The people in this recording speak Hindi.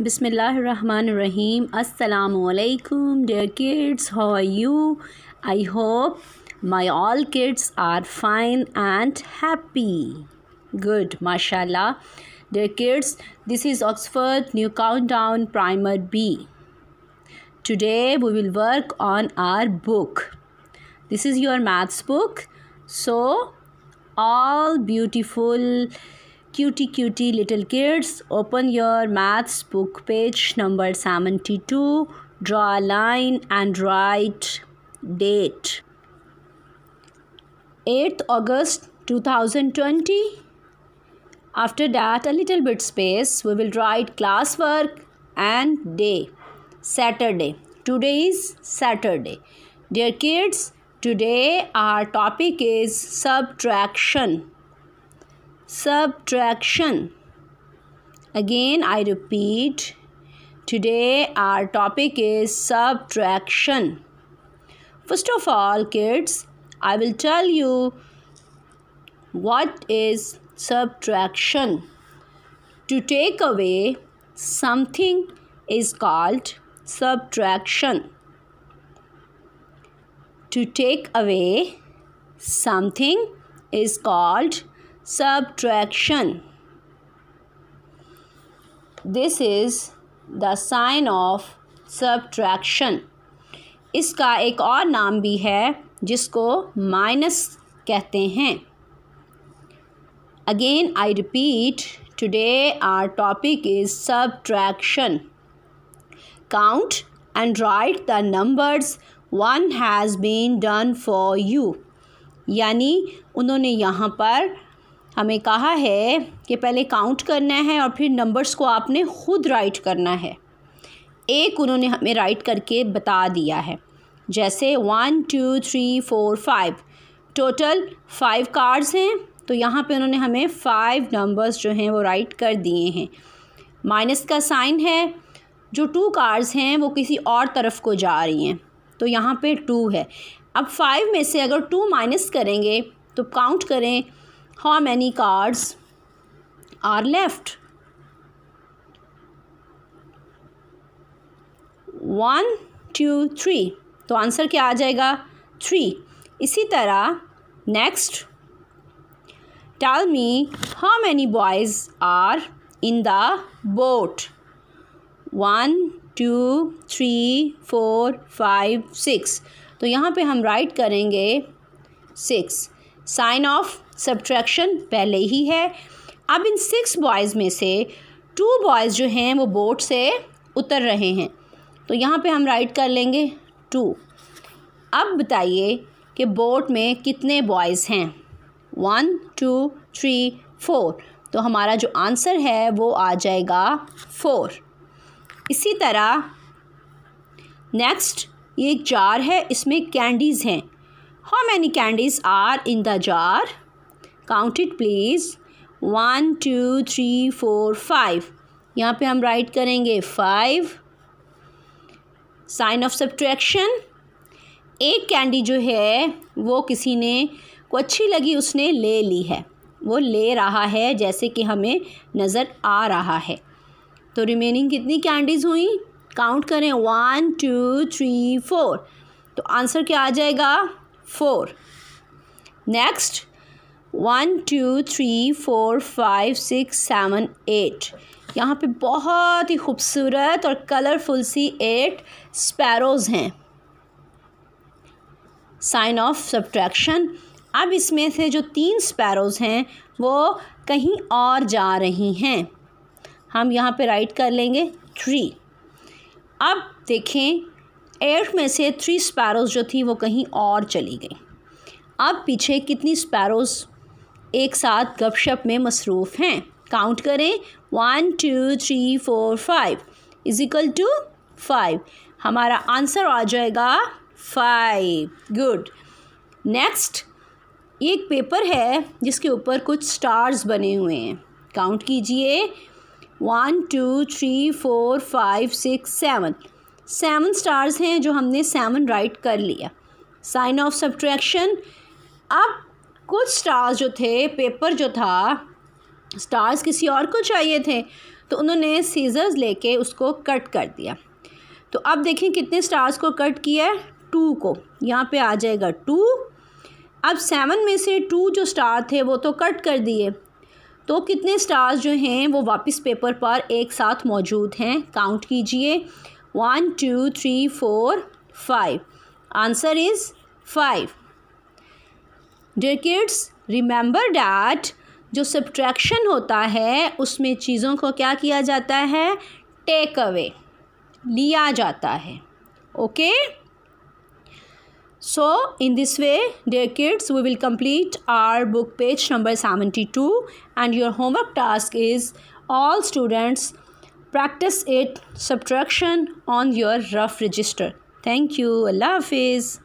Bismillah Rahim. Assalamu alaikum, dear kids. How are you? I hope my all kids are fine and happy. Good, mashallah. Dear kids, this is Oxford New Countdown Primer B. Today we will work on our book. This is your maths book. So, all beautiful cutie cutie little kids open your maths book page number 72 draw a line and write date 8th august 2020 after that a little bit space we will write classwork and day saturday today is saturday dear kids today our topic is subtraction subtraction. Again, I repeat today our topic is subtraction. First of all, kids, I will tell you what is subtraction. To take away something is called subtraction. To take away something is called subtraction this is the sign of subtraction इसका एक और नाम भी है जिसको माइनस कहते हैं again I repeat today our topic is subtraction count and write the numbers one has been done for you यानी उन्होंने यहाँ पर हमें कहा है कि पहले काउंट करना है और फिर नंबर्स को आपने ख़ुद राइट करना है एक उन्होंने हमें राइट करके बता दिया है जैसे one two three four five total five cards हैं तो यहाँ पे उन्होंने हमें फ़ाइव नंबर्स जो हैं वो राइट कर दिए हैं माइनस का साइन है जो टू कार्ड्स हैं वो किसी और तरफ को जा रही हैं तो यहाँ पे टू है अब फाइव में से अगर टू माइनस करेंगे तो काउंट करें how many cards are left? One two three तो आंसर क्या आ जाएगा थ्री इसी तरह next tell me how many boys are in the boat one two three four five six तो यहाँ पे हम राइट करेंगे सिक्स साइन ऑफ सब्ट्रैक्शन पहले ही है अब इन सिक्स बॉयज़ में से टू बॉयज़ जो हैं वो बोट से उतर रहे हैं तो यहाँ पे हम राइट कर लेंगे टू अब बताइए कि बोट में कितने बॉयज़ हैं वन टू थ्री फोर तो हमारा जो आंसर है वो आ जाएगा फोर इसी तरह नेक्स्ट ये एक जार है इसमें कैंडीज़ हैं how many candies are in the jar count it please one two three four five यहाँ पे हम राइट करेंगे फाइव साइन ऑफ सब्ट्रैक्शन एक कैंडी जो है वो किसी ने को अच्छी लगी उसने ले ली है वो ले रहा है जैसे कि हमें नज़र आ रहा है तो रिमेनिंग कितनी कैंडीज़ हुई काउंट करें वन टू थ्री फोर तो आंसर क्या आ जाएगा four next one two three four five six seven eight यहाँ पे बहुत ही खूबसूरत और कलरफुल सी एट स्पैरोज़ हैं साइन ऑफ सब्ट्रैक्शन अब इसमें से जो तीन स्पैरोज़ हैं वो कहीं और जा रही हैं हम यहाँ पे राइट कर लेंगे थ्री अब देखें एट में से थ्री स्पैरोज जो थी वो कहीं और चली गई अब पीछे कितनी स्पैरोज एक साथ गपशप में मसरूफ़ हैं काउंट करें one two three four five is equal to five हमारा आंसर आ जाएगा फाइव गुड नेक्स्ट एक पेपर है जिसके ऊपर कुछ स्टार्स बने हुए हैं काउंट कीजिए one two three four five six seven seven stars हैं जो हमने सेवन राइट कर लिया साइन ऑफ सब्ट्रैक्शन अब कुछ स्टार्स जो थे पेपर जो था स्टार्स किसी और को चाहिए थे तो उन्होंने सीजर्स लेके उसको कट कर दिया तो अब देखें कितने स्टार्स को कट किया है टू को यहाँ पे आ जाएगा टू अब सेवन में से टू जो स्टार थे वो तो कट कर दिए तो कितने स्टार्स जो हैं वो वापस पेपर पर एक साथ मौजूद हैं काउंट कीजिए one two three four five answer is five there kids remember that जो सब्ट्रैक्शन होता है उसमें चीज़ों को क्या किया जाता है टेक अवे लिया जाता है okay so in this way there kids we will complete our book page number seventy two and your homework task is all students practice it subtraction on your rough register thank you allah hafiz